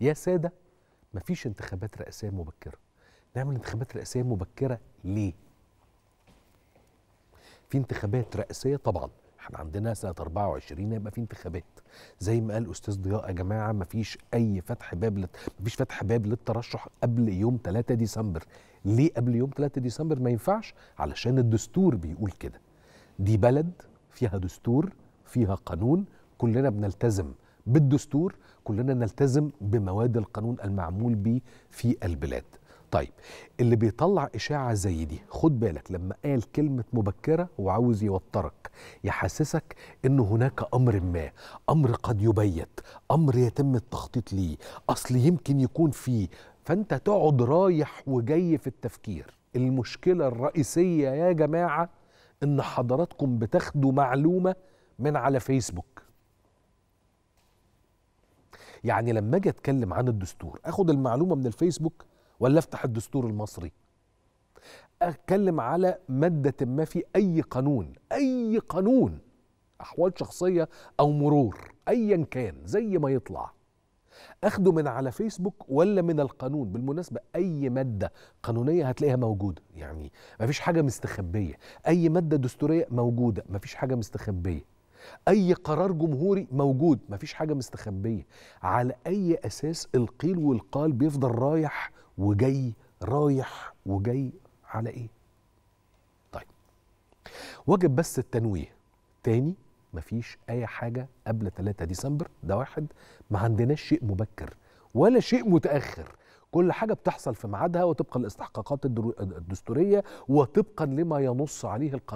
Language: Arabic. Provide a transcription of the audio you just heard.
يا ساده مفيش انتخابات رئاسيه مبكره نعمل انتخابات رئاسيه مبكره ليه في انتخابات رئاسيه طبعا احنا عندنا سنه 24 هيبقى في انتخابات زي ما قال استاذ ضياء يا جماعه مفيش اي فتح باب لت... مفيش فتح باب للترشح قبل يوم 3 ديسمبر ليه قبل يوم 3 ديسمبر ما ينفعش علشان الدستور بيقول كده دي بلد فيها دستور فيها قانون كلنا بنلتزم بالدستور كلنا نلتزم بمواد القانون المعمول به في البلاد طيب اللي بيطلع إشاعة زي دي خد بالك لما قال كلمة مبكرة وعاوز يوترك يحسسك إن هناك أمر ما أمر قد يبيت أمر يتم التخطيط ليه أصل يمكن يكون فيه فأنت تقعد رايح وجاي في التفكير المشكلة الرئيسية يا جماعة إن حضراتكم بتاخدوا معلومة من على فيسبوك يعني لما اجي اتكلم عن الدستور اخد المعلومه من الفيسبوك ولا افتح الدستور المصري اتكلم على ماده ما في اي قانون اي قانون احوال شخصيه او مرور ايا كان زي ما يطلع اخده من على فيسبوك ولا من القانون بالمناسبه اي ماده قانونيه هتلاقيها موجوده يعني مفيش حاجه مستخبيه اي ماده دستوريه موجوده مفيش حاجه مستخبيه اي قرار جمهوري موجود مفيش حاجه مستخبيه على اي اساس القيل والقال بيفضل رايح وجاي رايح وجاي على ايه طيب وجب بس التنويه تاني مفيش اي حاجه قبل 3 ديسمبر ده واحد ما عندناش شيء مبكر ولا شيء متاخر كل حاجه بتحصل في ميعادها وطبقا للاستحقاقات الدستوريه وطبقا لما ينص عليه القانون